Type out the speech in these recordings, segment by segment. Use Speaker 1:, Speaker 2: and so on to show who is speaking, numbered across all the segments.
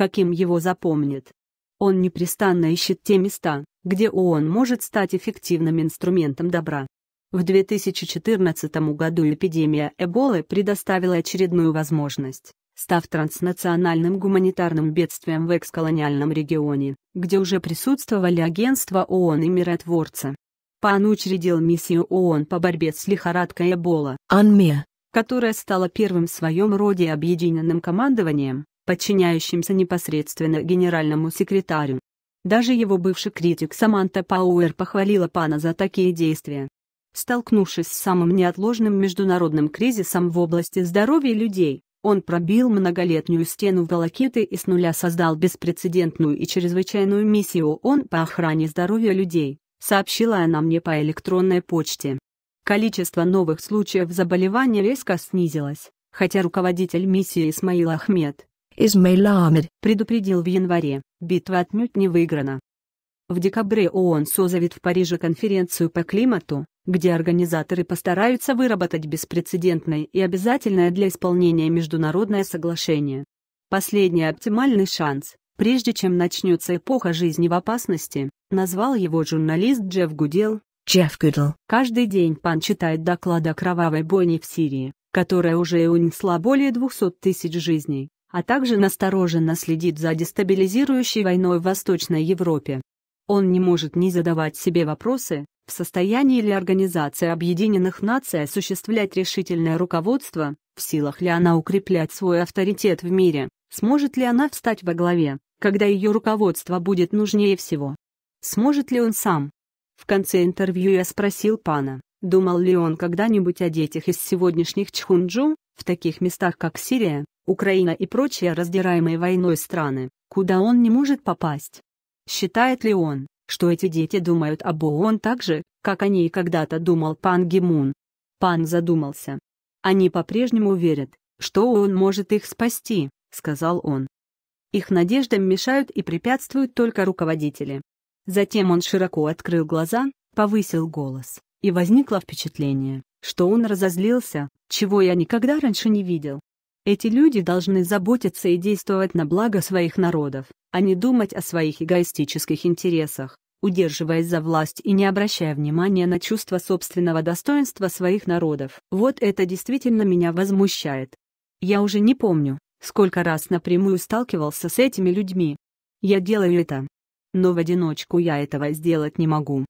Speaker 1: каким его запомнит? Он непрестанно ищет те места, где ООН может стать эффективным инструментом добра. В 2014 году эпидемия Эболы предоставила очередную возможность, став транснациональным гуманитарным бедствием в эксколониальном регионе, где уже присутствовали агентства ООН и миротворцы. ПАН учредил миссию ООН по борьбе с лихорадкой Эбола, АНМЕ, которая стала первым в своем роде объединенным командованием, подчиняющимся непосредственно генеральному секретарю. Даже его бывший критик Саманта Пауэр похвалила Пана за такие действия. Столкнувшись с самым неотложным международным кризисом в области здоровья людей, он пробил многолетнюю стену волокиты и с нуля создал беспрецедентную и чрезвычайную миссию ООН по охране здоровья людей, сообщила она мне по электронной почте. Количество новых случаев заболевания резко снизилось, хотя руководитель миссии Исмаил Ахмед, Измейл Амир предупредил в январе, битва отнюдь не выиграна. В декабре ООН созовет в Париже конференцию по климату, где организаторы постараются выработать беспрецедентное и обязательное для исполнения международное соглашение. Последний оптимальный шанс, прежде чем начнется эпоха жизни в опасности, назвал его журналист Джефф Гудел. Джефф Гудел. Каждый день Пан читает доклад о кровавой бойне в Сирии, которая уже унесла более 200 тысяч жизней а также настороженно следит за дестабилизирующей войной в Восточной Европе. Он не может не задавать себе вопросы, в состоянии ли Организация Объединенных Наций осуществлять решительное руководство, в силах ли она укреплять свой авторитет в мире, сможет ли она встать во главе, когда ее руководство будет нужнее всего. Сможет ли он сам? В конце интервью я спросил пана, думал ли он когда-нибудь о детях из сегодняшних Чхунджу, в таких местах как Сирия, Украина и прочие раздираемые войной страны, куда он не может попасть. Считает ли он, что эти дети думают об ООН так же, как они ней когда-то думал Пан Гимун? Пан задумался. Они по-прежнему верят, что он может их спасти, сказал он. Их надеждам мешают и препятствуют только руководители. Затем он широко открыл глаза, повысил голос, и возникло впечатление, что он разозлился, чего я никогда раньше не видел. Эти люди должны заботиться и действовать на благо своих народов, а не думать о своих эгоистических интересах, удерживаясь за власть и не обращая внимания на чувство собственного достоинства своих народов. Вот это действительно меня возмущает. Я уже не помню, сколько раз напрямую сталкивался с этими людьми. Я делаю это. Но в одиночку я этого сделать не могу.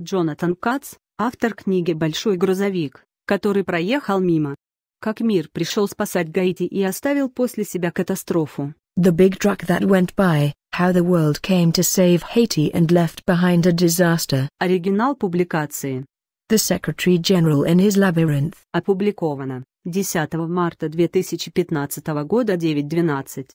Speaker 1: Джонатан Кац, автор книги «Большой грузовик», который проехал мимо, как мир пришел спасать Гаити и оставил после себя катастрофу. The big truck that went by, how the world came to save Haiti and left behind a disaster. Оригинал публикации. The Secretary General in his Labyrinth. Опубликовано 10 марта 2015 года 9.12.